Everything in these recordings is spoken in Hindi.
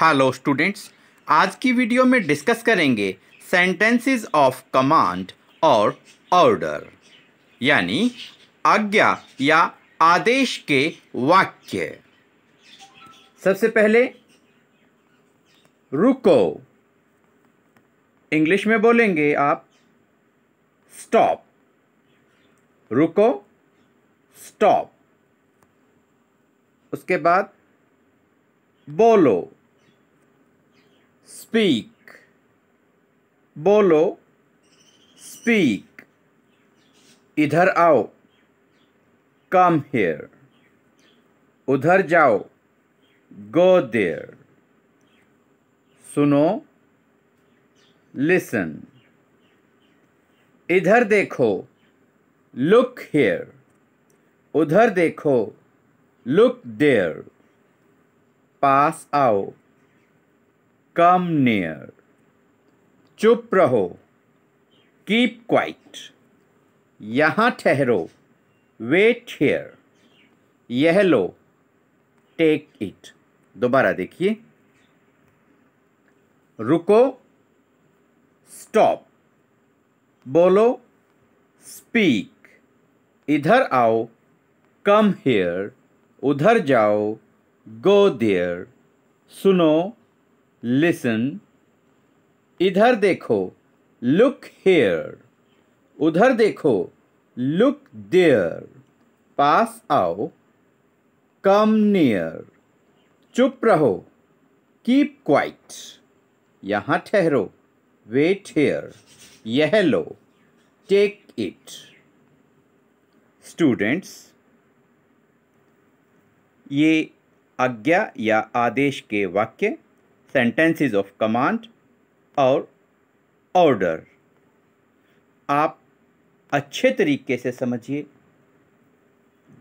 हेलो स्टूडेंट्स आज की वीडियो में डिस्कस करेंगे सेंटेंसेस ऑफ कमांड और ऑर्डर यानी आज्ञा या आदेश के वाक्य सबसे पहले रुको इंग्लिश में बोलेंगे आप स्टॉप रुको स्टॉप उसके बाद बोलो स्पीक बोलो स्पीक इधर आओ कम हेयर उधर जाओ गो देयर सुनो लिसन इधर देखो लुक हेयर उधर देखो लुक देयर पास आओ कम नियर चुप रहो कीप क्वाइट यहाँ ठहरो वेट हेयर यह लो टेक इट दोबारा देखिए रुको स्टॉप बोलो स्पीक इधर आओ कम हेयर उधर जाओ गो देयर सुनो लिसन इधर देखो लुक हेयर उधर देखो लुक देयर पास आओ कम नियर चुप रहो कीप क्वाइट यहाँ ठहरो वेट हेयर यह लो टेक इट स्टूडेंट्स ये आज्ञा या आदेश के वाक्य सेंटेंसेस ऑफ कमांड और ऑर्डर आप अच्छे तरीके से समझिए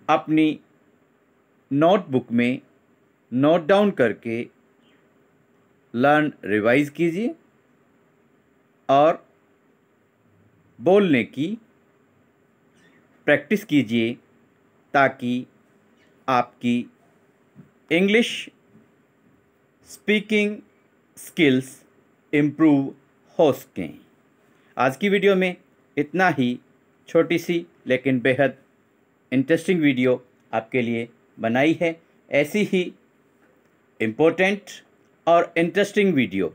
अपनी नोटबुक में नोट डाउन करके लर्न रिवाइज कीजिए और बोलने की प्रैक्टिस कीजिए ताकि आपकी इंग्लिश स्पीकिंग स्किल्स इम्प्रूव हो सकें आज की वीडियो में इतना ही छोटी सी लेकिन बेहद इंटरेस्टिंग वीडियो आपके लिए बनाई है ऐसी ही इम्पोर्टेंट और इंटरेस्टिंग वीडियो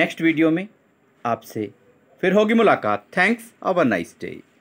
नेक्स्ट वीडियो में आपसे फिर होगी मुलाकात थैंक्स और नाइस डे